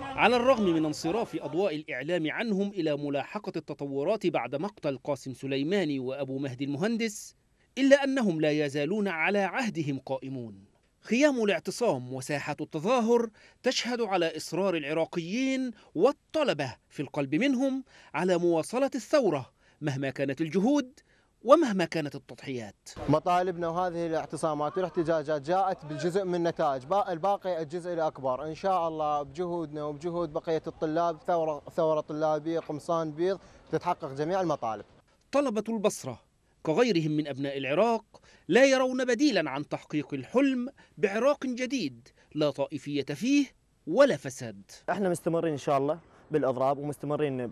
على الرغم من انصراف أضواء الإعلام عنهم إلى ملاحقة التطورات بعد مقتل قاسم سليماني وأبو مهدي المهندس إلا أنهم لا يزالون على عهدهم قائمون خيام الاعتصام وساحة التظاهر تشهد على إصرار العراقيين والطلبة في القلب منهم على مواصلة الثورة مهما كانت الجهود ومهما كانت التضحيات مطالبنا وهذه الاعتصامات والاحتجاجات جاءت بالجزء من النتائج الباقي الجزء الأكبر إن شاء الله بجهودنا وبجهود بقية الطلاب ثورة, ثورة طلابية قمصان بيض تتحقق جميع المطالب طلبة البصرة كغيرهم من أبناء العراق لا يرون بديلا عن تحقيق الحلم بعراق جديد لا طائفية فيه ولا فساد احنا مستمرين إن شاء الله بالأضراب ومستمرين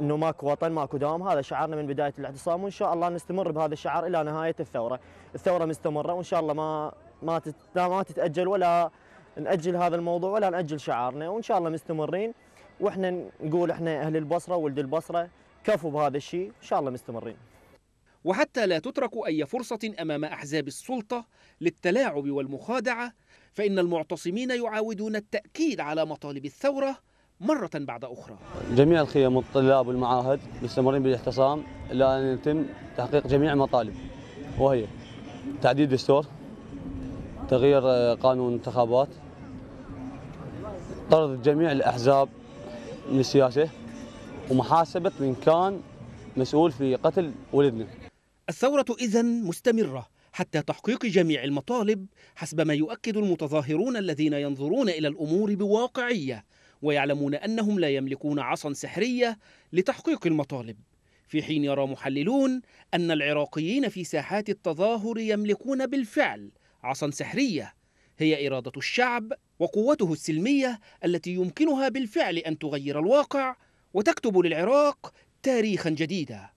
انه ماكو وطن ماكو دوام هذا شعارنا من بدايه الاعتصام وان شاء الله نستمر بهذا الشعار الى نهايه الثوره الثوره مستمره وان شاء الله ما ما ما تتاجل ولا ناجل هذا الموضوع ولا ناجل شعارنا وان شاء الله مستمرين واحنا نقول احنا اهل البصره ولد البصره كفوا بهذا الشيء ان شاء الله مستمرين وحتى لا تترك اي فرصه امام احزاب السلطه للتلاعب والمخادعه فان المعتصمين يعاودون التاكيد على مطالب الثوره مرة بعد أخرى جميع الخيم والطلاب والمعاهد مستمرين بالاعتصام إلى أن يتم تحقيق جميع المطالب وهي تعديل دستور تغيير آه، قانون الانتخابات طرد جميع الأحزاب من السياسة ومحاسبة من كان مسؤول في قتل ولدنا الثورة إذا مستمرة حتى تحقيق جميع المطالب حسب ما يؤكد المتظاهرون الذين ينظرون إلى الأمور بواقعية ويعلمون أنهم لا يملكون عصا سحرية لتحقيق المطالب في حين يرى محللون أن العراقيين في ساحات التظاهر يملكون بالفعل عصا سحرية هي إرادة الشعب وقوته السلمية التي يمكنها بالفعل أن تغير الواقع وتكتب للعراق تاريخا جديدا